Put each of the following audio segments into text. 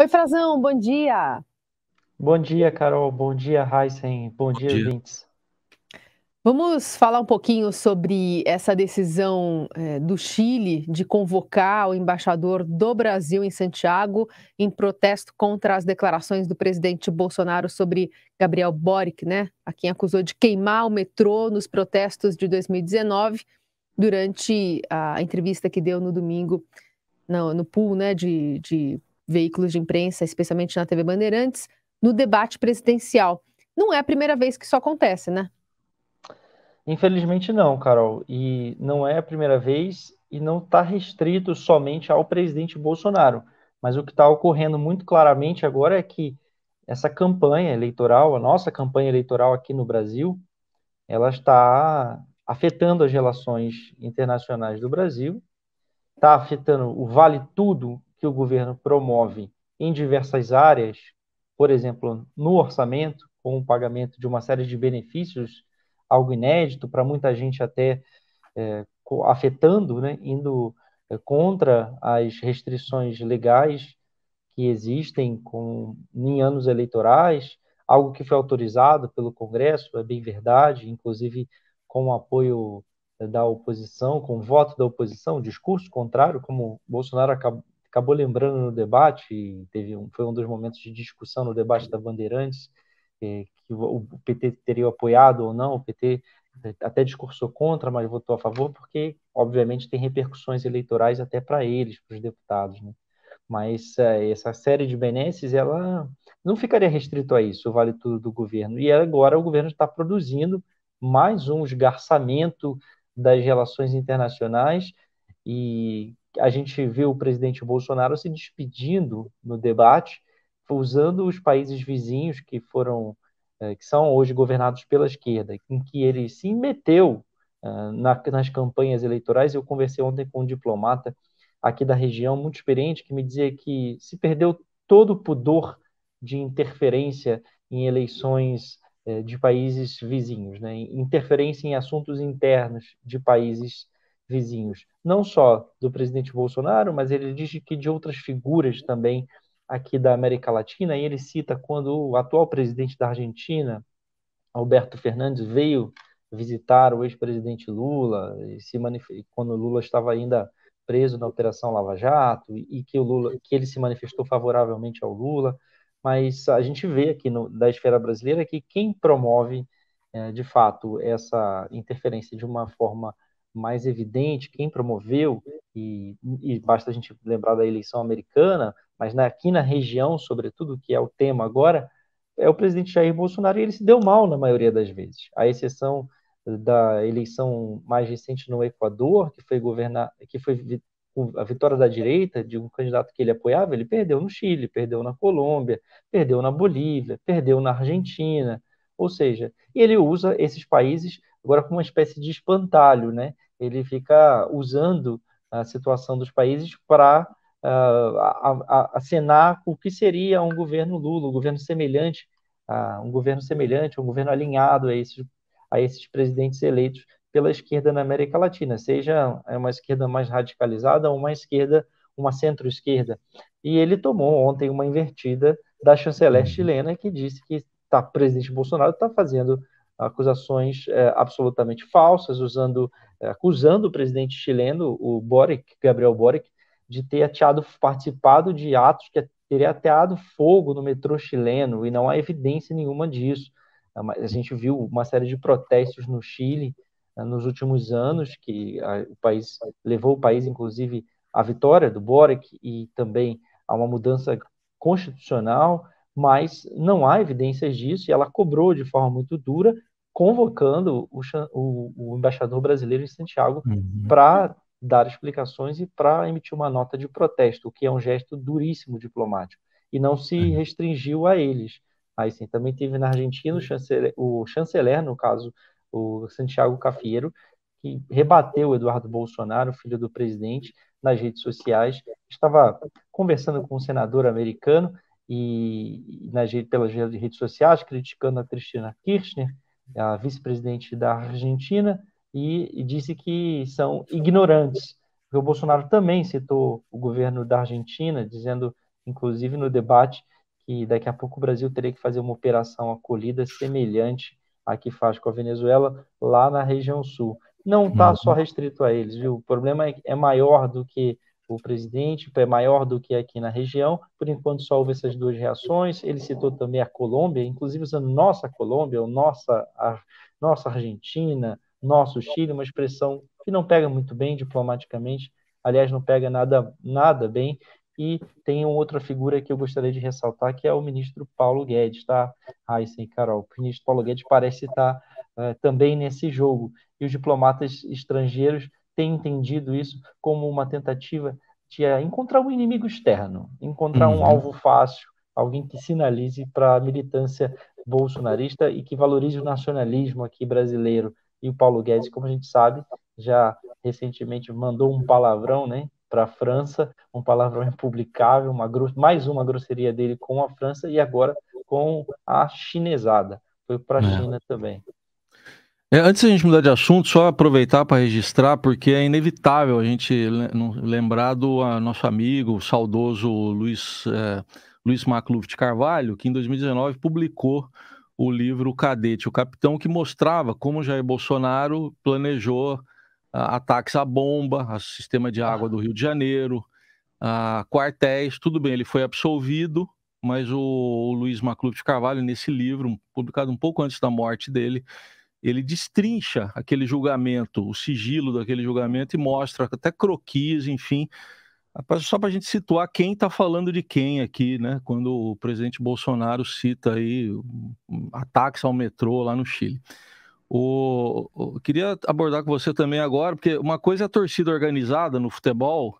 Oi, Frazão, bom dia. Bom dia, Carol. Bom dia, Heisen. Bom, bom dia, Vintes. Vamos falar um pouquinho sobre essa decisão é, do Chile de convocar o embaixador do Brasil em Santiago em protesto contra as declarações do presidente Bolsonaro sobre Gabriel Boric, né? A quem acusou de queimar o metrô nos protestos de 2019 durante a entrevista que deu no domingo no, no pool, né, de, de veículos de imprensa, especialmente na TV Bandeirantes, no debate presidencial. Não é a primeira vez que isso acontece, né? Infelizmente não, Carol. E não é a primeira vez e não está restrito somente ao presidente Bolsonaro. Mas o que está ocorrendo muito claramente agora é que essa campanha eleitoral, a nossa campanha eleitoral aqui no Brasil, ela está afetando as relações internacionais do Brasil, está afetando o vale tudo que o governo promove em diversas áreas, por exemplo, no orçamento, com o pagamento de uma série de benefícios, algo inédito para muita gente até é, afetando, né, indo é, contra as restrições legais que existem com, em anos eleitorais, algo que foi autorizado pelo Congresso, é bem verdade, inclusive com o apoio da oposição, com o voto da oposição, discurso contrário, como Bolsonaro acabou, acabou lembrando no debate, teve um, foi um dos momentos de discussão no debate da Bandeirantes, eh, que o PT teria apoiado ou não, o PT eh, até discursou contra, mas votou a favor, porque, obviamente, tem repercussões eleitorais até para eles, para os deputados. Né? Mas eh, essa série de benesses, ela não ficaria restrito a isso, o vale tudo do governo. E agora o governo está produzindo mais um esgarçamento das relações internacionais e a gente viu o presidente Bolsonaro se despedindo no debate, usando os países vizinhos que foram é, que são hoje governados pela esquerda, em que ele se meteu é, nas campanhas eleitorais. Eu conversei ontem com um diplomata aqui da região, muito experiente, que me dizia que se perdeu todo o pudor de interferência em eleições é, de países vizinhos, né? interferência em assuntos internos de países vizinhos, não só do presidente Bolsonaro, mas ele diz que de outras figuras também aqui da América Latina, e ele cita quando o atual presidente da Argentina, Alberto Fernandes, veio visitar o ex-presidente Lula, e se quando Lula estava ainda preso na Operação Lava Jato, e que, o Lula, que ele se manifestou favoravelmente ao Lula, mas a gente vê aqui no, da esfera brasileira que quem promove, eh, de fato, essa interferência de uma forma mais evidente quem promoveu, e, e basta a gente lembrar da eleição americana, mas na, aqui na região, sobretudo, que é o tema agora, é o presidente Jair Bolsonaro e ele se deu mal na maioria das vezes, à exceção da eleição mais recente no Equador, que foi governar, que foi a vitória da direita de um candidato que ele apoiava, ele perdeu no Chile, perdeu na Colômbia, perdeu na Bolívia, perdeu na Argentina, ou seja, ele usa esses países agora como uma espécie de espantalho, né? Ele fica usando a situação dos países para uh, ah, acenar o que seria um governo Lula, um governo semelhante, uh, um governo semelhante, um governo alinhado a esses, a esses presidentes eleitos pela esquerda na América Latina, seja é uma esquerda mais radicalizada ou uma esquerda, uma centro-esquerda. E ele tomou ontem uma invertida da chanceler chilena que disse que tá, o presidente Bolsonaro está fazendo acusações é, absolutamente falsas, usando, é, acusando o presidente chileno, o Boric, Gabriel Boric, de ter ateado, participado de atos que teria ateado fogo no metrô chileno, e não há evidência nenhuma disso. É a gente viu uma série de protestos no Chile é, nos últimos anos, que a, o país levou o país, inclusive, à vitória do Boric e também a uma mudança constitucional, mas não há evidências disso, e ela cobrou de forma muito dura convocando o, o, o embaixador brasileiro em Santiago uhum. para dar explicações e para emitir uma nota de protesto, o que é um gesto duríssimo diplomático. E não se uhum. restringiu a eles. Aí sim, também teve na Argentina o chanceler, o chanceler no caso, o Santiago Cafiero, que rebateu Eduardo Bolsonaro, filho do presidente, nas redes sociais. Estava conversando com um senador americano e nas, pelas redes sociais, criticando a Cristina Kirchner, a vice-presidente da Argentina, e, e disse que são ignorantes. O Bolsonaro também citou o governo da Argentina, dizendo, inclusive no debate, que daqui a pouco o Brasil teria que fazer uma operação acolhida semelhante à que faz com a Venezuela lá na região sul. Não está uhum. só restrito a eles, viu? O problema é, é maior do que o presidente, é maior do que é aqui na região. Por enquanto, só houve essas duas reações. Ele citou também a Colômbia, inclusive usando nossa Colômbia, nossa, a, nossa Argentina, nosso Chile, uma expressão que não pega muito bem diplomaticamente, aliás, não pega nada, nada bem. E tem uma outra figura que eu gostaria de ressaltar, que é o ministro Paulo Guedes, tá? Ai, sim, Carol. O ministro Paulo Guedes parece estar uh, também nesse jogo. E os diplomatas estrangeiros tem entendido isso como uma tentativa de eh, encontrar um inimigo externo, encontrar uhum. um alvo fácil, alguém que sinalize para a militância bolsonarista e que valorize o nacionalismo aqui brasileiro. E o Paulo Guedes, como a gente sabe, já recentemente mandou um palavrão, né? para a França, um palavrão republicável, uma mais uma grosseria dele com a França e agora com a chinesada. Foi para a é. China também. É, antes da gente mudar de assunto, só aproveitar para registrar, porque é inevitável a gente lembrar do ah, nosso amigo, o saudoso Luiz, é, Luiz Macluf de Carvalho, que em 2019 publicou o livro Cadete, o Capitão, que mostrava como Jair Bolsonaro planejou a, ah, ataques à bomba, ao sistema de água do Rio de Janeiro, a quartéis, tudo bem, ele foi absolvido, mas o, o Luiz Macluf de Carvalho, nesse livro, publicado um pouco antes da morte dele, ele destrincha aquele julgamento, o sigilo daquele julgamento e mostra até croquis, enfim, só para a gente situar quem está falando de quem aqui, né? Quando o presidente Bolsonaro cita aí hum, ataques ao metrô lá no Chile. O, eu queria abordar com você também agora, porque uma coisa é a torcida organizada no futebol,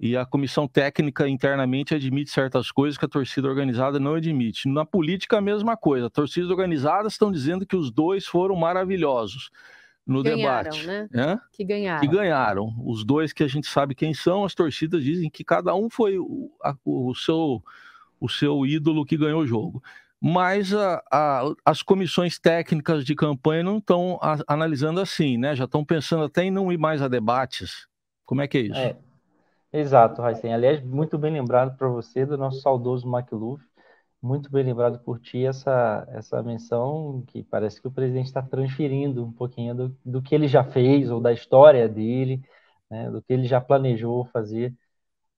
e a comissão técnica internamente admite certas coisas que a torcida organizada não admite. Na política, a mesma coisa. Torcidas organizadas estão dizendo que os dois foram maravilhosos no ganharam, debate. Né? Que ganharam. Que ganharam. Os dois que a gente sabe quem são, as torcidas dizem que cada um foi o, a, o seu, o seu ídolo que ganhou o jogo. Mas a, a, as comissões técnicas de campanha não estão analisando assim, né? Já estão pensando até em não ir mais a debates. Como é que é isso? É. Exato, Raicen. Aliás, muito bem lembrado para você do nosso saudoso McLuff. Muito bem lembrado por ti essa, essa menção que parece que o presidente está transferindo um pouquinho do, do que ele já fez ou da história dele, né, do que ele já planejou fazer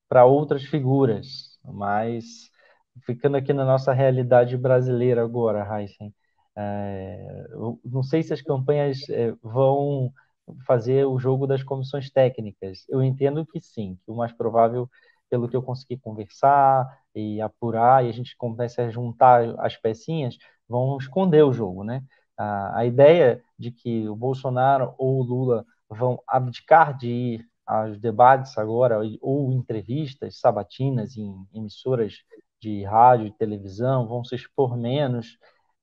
para outras figuras. Mas ficando aqui na nossa realidade brasileira agora, Raicen, é, eh, não sei se as campanhas é, vão fazer o jogo das comissões técnicas? Eu entendo que sim, que o mais provável, pelo que eu consegui conversar e apurar, e a gente começa a juntar as pecinhas, vão esconder o jogo, né? A, a ideia de que o Bolsonaro ou o Lula vão abdicar de ir aos debates agora, ou entrevistas sabatinas em emissoras de rádio e televisão, vão se expor menos,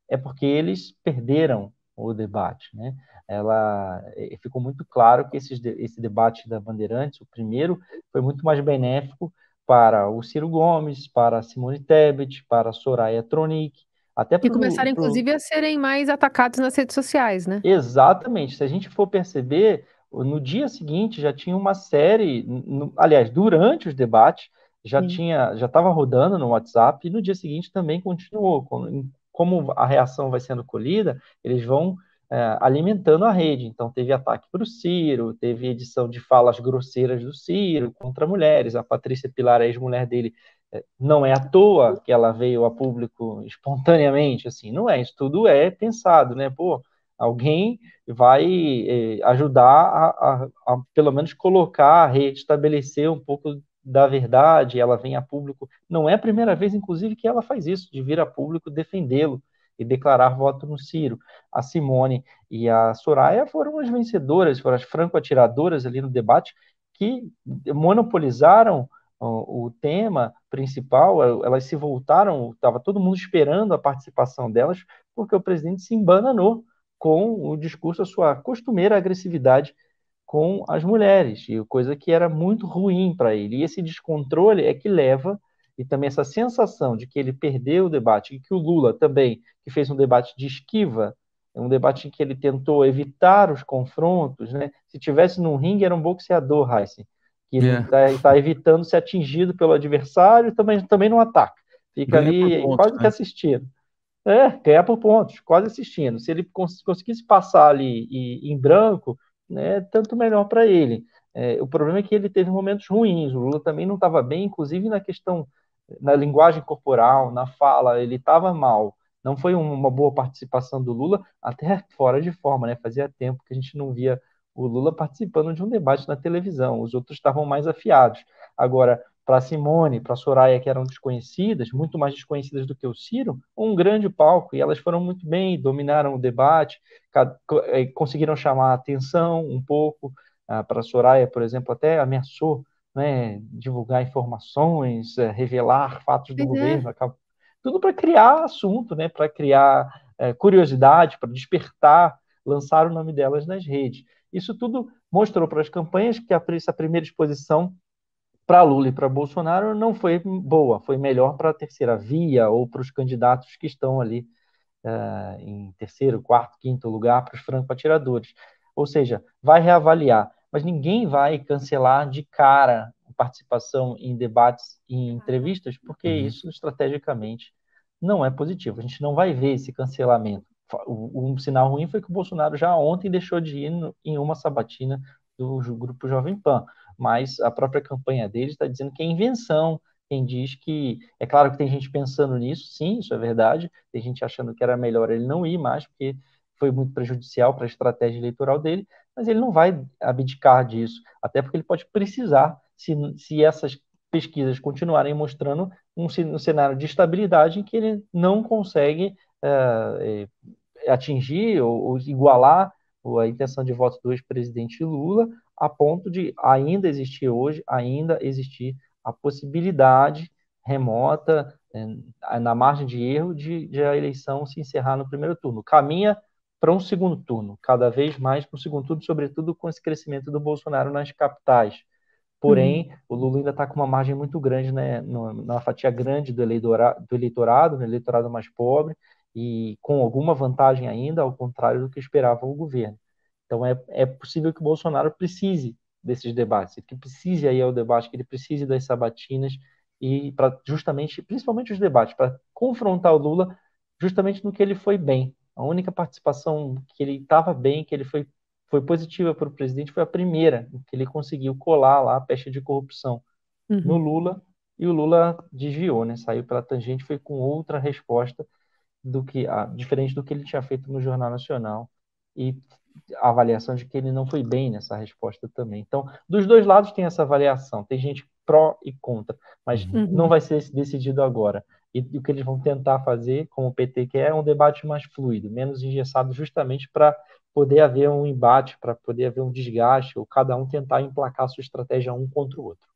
é porque eles perderam o debate. Né? Ela eh, ficou muito claro que esse debate da Bandeirantes, o primeiro, foi muito mais benéfico para o Ciro Gomes, para a Simone Tebet, para a Soraya Tronic, até pro, começaram, pro... inclusive, a serem mais atacados nas redes sociais, né? Exatamente. Se a gente for perceber, no dia seguinte já tinha uma série, no, aliás, durante os debates, já Sim. tinha, já estava rodando no WhatsApp, e no dia seguinte também continuou, com, como a reação vai sendo colhida, eles vão é, alimentando a rede. Então, teve ataque para o Ciro, teve edição de falas grosseiras do Ciro contra mulheres. A Patrícia Pilar, ex-mulher dele, é, não é à toa que ela veio a público espontaneamente, assim, não é, isso tudo é pensado, né, pô, alguém vai é, ajudar a, a, a, pelo menos, colocar a rede, estabelecer um pouco da verdade, ela vem a público. Não é a primeira vez, inclusive, que ela faz isso, de vir a público defendê-lo e declarar voto no Ciro. A Simone e a Soraya foram as vencedoras, foram as franco-atiradoras ali no debate, que monopolizaram o tema principal, é, elas se voltaram, estava todo mundo esperando a participação delas, porque o presidente se embananou com o discurso, a sua costumeira agressividade com as mulheres, e coisa que era muito ruim para ele. E esse descontrole é que leva, e também essa sensação de que ele perdeu o debate, e que o Lula também, que fez um debate de esquiva, um debate em que ele tentou evitar os confrontos, né? Se tivesse num ringue, era um boxeador, Heisen, que está é. yeah. tá evitando ser atingido pelo adversário, também, também não ataca. Fica ganha ali quase né? que assistindo. É, ganha por pontos, quase assistindo. Se ele cons conseguisse passar ali e, em branco, né, tanto melhor para ele. É, o problema é que ele teve momentos ruins, o Lula também não estava bem, inclusive na questão, na linguagem corporal, na fala, ele estava mal. Não foi uma boa participação do Lula, até fora de forma, né? Fazia tempo que a gente não via o Lula participando de um debate na televisão, os outros estavam mais afiados. Agora, para Simone, para Soraya, que eram desconhecidas, muito mais desconhecidas do que o Ciro, um grande palco e elas foram muito bem, dominaram o debate, eh, conseguiram chamar a atenção um pouco. Ah, para Soraya, por exemplo, até ameaçou né, divulgar informações, eh, revelar fatos do uhum. governo, tudo para criar assunto, né, para criar eh, curiosidade, para despertar, lançar o nome delas nas redes. Isso tudo mostrou para as campanhas que essa primeira exposição para Lula e para Bolsonaro não foi boa, foi melhor para a terceira via ou para os candidatos que estão ali uh, em terceiro, quarto, quinto lugar, para os franco-atiradores. Ou seja, vai reavaliar, mas ninguém vai cancelar de cara participação em debates e entrevistas, porque uhum. isso estrategicamente não é positivo. A gente não vai ver esse cancelamento. Um sinal ruim foi que o Bolsonaro já ontem deixou de ir em uma sabatina do grupo Jovem Pan mas a própria campanha dele está dizendo que é invenção. Quem diz que. É claro que tem gente pensando nisso, sim, isso é verdade. Tem gente achando que era melhor ele não ir mais, porque foi muito prejudicial para a estratégia eleitoral dele, mas ele não vai abdicar disso, até porque ele pode precisar, se, se essas pesquisas continuarem mostrando um, um cenário de estabilidade em que ele não consegue é, atingir ou, ou igualar a intenção de voto do ex-presidente Lula, a ponto de ainda existir hoje, ainda existir a possibilidade remota, eh, na margem de erro, de, de a eleição se encerrar no primeiro turno. Caminha para um segundo turno, cada vez mais para um segundo turno, sobretudo com esse crescimento do Bolsonaro nas capitais. Porém, uhum. o Lula ainda está com uma margem muito grande, né, na fatia grande do eleitorado, do eleitorado, no eleitorado mais pobre, e com alguma vantagem ainda, ao contrário do que esperava o governo. Então é, é possível que o Bolsonaro precise desses debates, que precise aí ao é debate, que ele precise das sabatinas e para justamente, principalmente os debates, para confrontar o Lula justamente no que ele foi bem. A única participação que ele estava bem, que ele foi, foi positiva para o presidente, foi a primeira, que ele conseguiu colar lá a pecha de corrupção uhum. no Lula, e o Lula desviou, né? Saiu pela tangente, foi com outra resposta do que ah, diferente do que ele tinha feito no Jornal Nacional e avaliação de que ele não foi bem nessa resposta também. Então, dos dois lados tem essa avaliação, tem gente pró e contra, mas uhum. não vai ser decidido agora. E, e o que eles vão tentar fazer, como o PT quer, é um debate mais fluido, menos engessado, justamente para poder haver um embate, para poder haver um desgaste, ou cada um tentar emplacar sua estratégia um contra o outro.